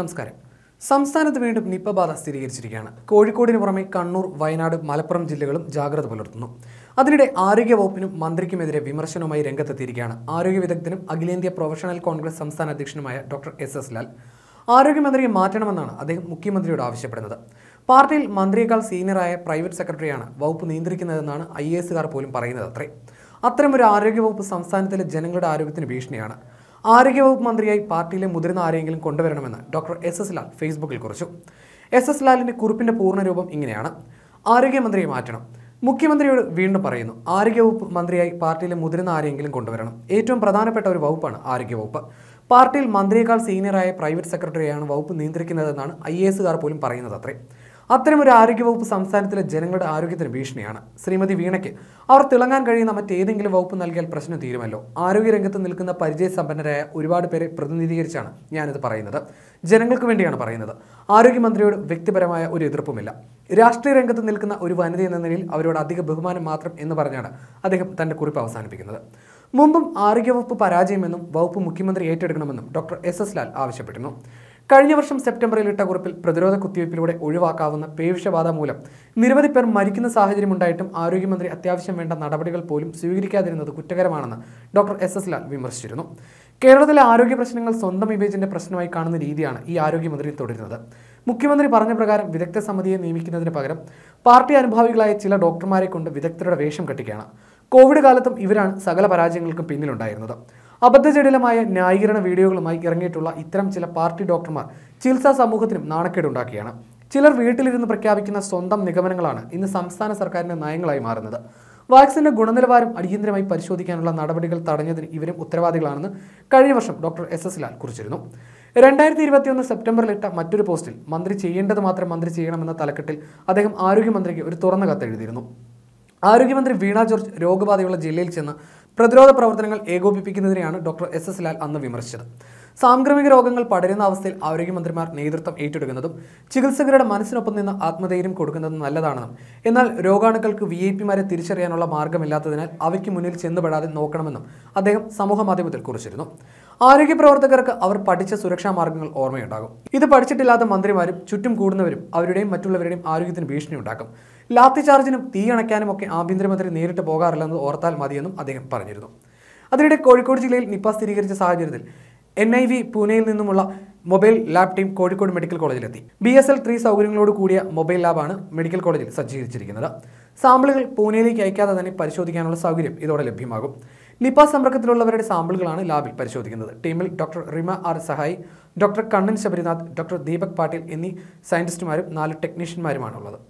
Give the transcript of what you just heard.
നമസ്കാരം സംസ്ഥാനത്ത് വീണ്ടും നിപ്പ ബാധ സ്ഥിരീകരിച്ചിരിക്കുകയാണ് കോഴിക്കോടിന് പുറമെ കണ്ണൂർ വയനാട് മലപ്പുറം ജില്ലകളും ജാഗ്രത പുലർത്തുന്നു അതിനിടെ ആരോഗ്യ വകുപ്പിനും മന്ത്രിക്കുമെതിരെ വിമർശനവുമായി രംഗത്തെത്തിയിരിക്കുകയാണ് ആരോഗ്യ വിദഗ്ധനും അഖിലേന്ത്യാ പ്രൊഫഷണൽ കോൺഗ്രസ് സംസ്ഥാന അധ്യക്ഷനുമായ ഡോക്ടർ എസ് എസ് ലാൽ ആരോഗ്യമന്ത്രിയെ മാറ്റണമെന്നാണ് അദ്ദേഹം മുഖ്യമന്ത്രിയോട് ആവശ്യപ്പെടുന്നത് പാർട്ടിയിൽ മന്ത്രിയേക്കാൾ സീനിയറായ പ്രൈവറ്റ് സെക്രട്ടറിയാണ് വകുപ്പ് നിയന്ത്രിക്കുന്നതെന്നാണ് ഐ എസുകാർ പോലും പറയുന്നത് അത്രയും അത്തരമൊരു ആരോഗ്യവകുപ്പ് സംസ്ഥാനത്തിലെ ജനങ്ങളുടെ ആരോഗ്യത്തിന് ഭീഷണിയാണ് ആരോഗ്യവകുപ്പ് മന്ത്രിയായി പാർട്ടിയിലെ മുതിർന്ന ആരെങ്കിലും കൊണ്ടുവരണമെന്ന് ഡോക്ടർ എസ് എസ് ലാൽ ഫേസ്ബുക്കിൽ കുറിച്ചു എസ് എസ് ലാലിൻ്റെ കുറിപ്പിൻ്റെ പൂർണ്ണരൂപം ഇങ്ങനെയാണ് ആരോഗ്യമന്ത്രിയെ മാറ്റണം മുഖ്യമന്ത്രിയോട് വീണ്ടും പറയുന്നു ആരോഗ്യവകുപ്പ് മന്ത്രിയായി പാർട്ടിയിലെ മുതിർന്ന ആരെങ്കിലും കൊണ്ടുവരണം ഏറ്റവും പ്രധാനപ്പെട്ട ഒരു വകുപ്പാണ് ആരോഗ്യവകുപ്പ് പാർട്ടിയിൽ മന്ത്രിയേക്കാൾ സീനിയറായ പ്രൈവറ്റ് സെക്രട്ടറിയാണ് വകുപ്പ് നിയന്ത്രിക്കുന്നതെന്നാണ് ഐ എസുകാർ പോലും പറയുന്നത് അത്രേ അത്തരമൊരു ആരോഗ്യവകുപ്പ് സംസ്ഥാനത്തിലെ ജനങ്ങളുടെ ആരോഗ്യത്തിന് ഭീഷണിയാണ് ശ്രീമതി വീണയ്ക്ക് അവർ തിളങ്ങാൻ കഴിയുന്ന മറ്റേതെങ്കിലും വകുപ്പ് നൽകിയാൽ പ്രശ്നം തീരുമല്ലോ ആരോഗ്യരംഗത്ത് നിൽക്കുന്ന പരിചയസമ്പന്നരായ ഒരുപാട് പേരെ പ്രതിനിധീകരിച്ചാണ് ഞാനിത് പറയുന്നത് ജനങ്ങൾക്ക് വേണ്ടിയാണ് പറയുന്നത് ആരോഗ്യമന്ത്രിയോട് വ്യക്തിപരമായ ഒരു എതിർപ്പുമില്ല രാഷ്ട്രീയ രംഗത്ത് നിൽക്കുന്ന ഒരു വനിത എന്ന നിലയിൽ അവരോട് അധിക ബഹുമാനം മാത്രം എന്ന് പറഞ്ഞാണ് അദ്ദേഹം തൻ്റെ കുറിപ്പ് അവസാനിപ്പിക്കുന്നത് മുമ്പും ആരോഗ്യവകുപ്പ് പരാജയമെന്നും വകുപ്പ് മുഖ്യമന്ത്രി ഏറ്റെടുക്കണമെന്നും ഡോക്ടർ എസ് എസ് ലാൽ ആവശ്യപ്പെട്ടിരുന്നു കഴിഞ്ഞ വർഷം സെപ്റ്റംബറിൽ ഇട്ട കുറിപ്പിൽ പ്രതിരോധ കുത്തിവയ്പ്പിലൂടെ ഒഴിവാക്കാവുന്ന പേവിഷബാധ മൂലം നിരവധി പേർ മരിക്കുന്ന സാഹചര്യമുണ്ടായിട്ടും ആരോഗ്യമന്ത്രി അത്യാവശ്യം വേണ്ട നടപടികൾ പോലും സ്വീകരിക്കാതിരുന്നത് കുറ്റകരമാണെന്ന് ഡോക്ടർ എസ് എസ് ലാൽ വിമർശിച്ചിരുന്നു കേരളത്തിലെ ആരോഗ്യ പ്രശ്നങ്ങൾ സ്വന്തം ഇമേജിന്റെ പ്രശ്നമായി കാണുന്ന രീതിയാണ് ഈ ആരോഗ്യമന്ത്രി തുടരുന്നത് മുഖ്യമന്ത്രി പറഞ്ഞ പ്രകാരം വിദഗ്ധ സമിതിയെ നിയമിക്കുന്നതിന് പകരം പാർട്ടി അനുഭാവികളായ ചില ഡോക്ടർമാരെ കൊണ്ട് വിദഗ്ധരുടെ വേഷം കെട്ടിക്കുകയാണ് കോവിഡ് കാലത്തും ഇവരാണ് സകല പരാജയങ്ങൾക്കും പിന്നിലുണ്ടായിരുന്നത് അബദ്ധജടിലമായ ന്യായീകരണ വീഡിയോകളുമായി ഇറങ്ങിയിട്ടുള്ള ഇത്തരം ചില പാർട്ടി ഡോക്ടർമാർ ചികിത്സാ സമൂഹത്തിനും നാണക്കേടുണ്ടാക്കിയാണ് ചിലർ വീട്ടിലിരുന്ന് പ്രഖ്യാപിക്കുന്ന സ്വന്തം നിഗമനങ്ങളാണ് ഇന്ന് സംസ്ഥാന സർക്കാരിൻ്റെ നയങ്ങളായി മാറുന്നത് വാക്സിന്റെ ഗുണനിലവാരം അടിയന്തരമായി പരിശോധിക്കാനുള്ള നടപടികൾ തടഞ്ഞതിന് ഇവരും ഉത്തരവാദികളാണെന്ന് കഴിഞ്ഞ വർഷം ഡോക്ടർ എസ് എസ് ലാൽ കുറിച്ചിരുന്നു രണ്ടായിരത്തി ഇരുപത്തിയൊന്ന് സെപ്റ്റംബറിലിട്ട മറ്റൊരു പോസ്റ്റിൽ മന്ത്രി ചെയ്യേണ്ടത് മാത്രം മന്ത്രി ചെയ്യണമെന്ന തലക്കെട്ടിൽ അദ്ദേഹം ആരോഗ്യമന്ത്രിക്ക് ഒരു തുറന്ന കത്ത് എഴുതിയിരുന്നു ആരോഗ്യമന്ത്രി വീണ ജോർജ് രോഗബാധയുള്ള ജില്ലയിൽ ചെന്ന് പ്രതിരോധ പ്രവർത്തനങ്ങൾ ഏകോപിപ്പിക്കുന്നതിനെയാണ് ഡോക്ടർ എസ് എസ് ലാൽ അന്ന് വിമർശിച്ചത് സാംക്രമിക രോഗങ്ങൾ പടരുന്ന അവസ്ഥയിൽ ആരോഗ്യമന്ത്രിമാർ നേതൃത്വം ഏറ്റെടുക്കുന്നതും ചികിത്സകരുടെ മനസ്സിനൊപ്പം നിന്ന് ആത്മധൈര്യം കൊടുക്കുന്നതും നല്ലതാണെന്നും എന്നാൽ രോഗാണുക്കൾക്ക് വി ഐ പിമാരെ തിരിച്ചറിയാനുള്ള മാർഗമില്ലാത്തതിനാൽ അവയ്ക്ക് മുന്നിൽ ചെന്നുപെടാതെ നോക്കണമെന്നും അദ്ദേഹം സമൂഹ മാധ്യമത്തിൽ കുറിച്ചിരുന്നു ആരോഗ്യ പ്രവർത്തകർക്ക് അവർ പഠിച്ച സുരക്ഷാ മാർഗങ്ങൾ ഓർമ്മയുണ്ടാകും ഇത് പഠിച്ചിട്ടില്ലാത്ത മന്ത്രിമാരും ചുറ്റും കൂടുന്നവരും അവരുടെയും മറ്റുള്ളവരുടെയും ആരോഗ്യത്തിന് ഭീഷണി ഉണ്ടാക്കും ലാത്തി ചാർജിനും അണയ്ക്കാനും ഒക്കെ ആഭ്യന്തരമന്ത്രി നേരിട്ട് പോകാറില്ലെന്ന് ഓർത്താൽ മതിയെന്നും അദ്ദേഹം പറഞ്ഞിരുന്നു അതിനിടെ കോഴിക്കോട് ജില്ലയിൽ നിപ്പ സ്ഥിരീകരിച്ച സാഹചര്യത്തിൽ എൻ ഐ വി പൂനെയിൽ നിന്നുമുള്ള mobile lab team Kozhikode medical കോളേജിലെത്തി ബി എസ് എൽ ത്രീ സൗകര്യങ്ങളോട് കൂടിയ മൊബൈൽ ലാബാണ് മെഡിക്കൽ കോളേജിൽ സജ്ജീകരിച്ചിരിക്കുന്നത് സാമ്പിളുകൾ പൂനെയിലേക്ക് അയക്കാതെ തന്നെ പരിശോധിക്കാനുള്ള സൗകര്യം ഇതോടെ ലഭ്യമാകും നിപ സമ്പർക്കത്തിലുള്ളവരുടെ സാമ്പിളുകളാണ് ലാബിൽ പരിശോധിക്കുന്നത് ടീമിൽ doctor Rima R Sahay doctor Kannan Sabarinath doctor Deepak Patil എന്നീ സയൻറ്റിസ്റ്റുമാരും നാല് ടെക്നീഷ്യന്മാരുമാണുള്ളത്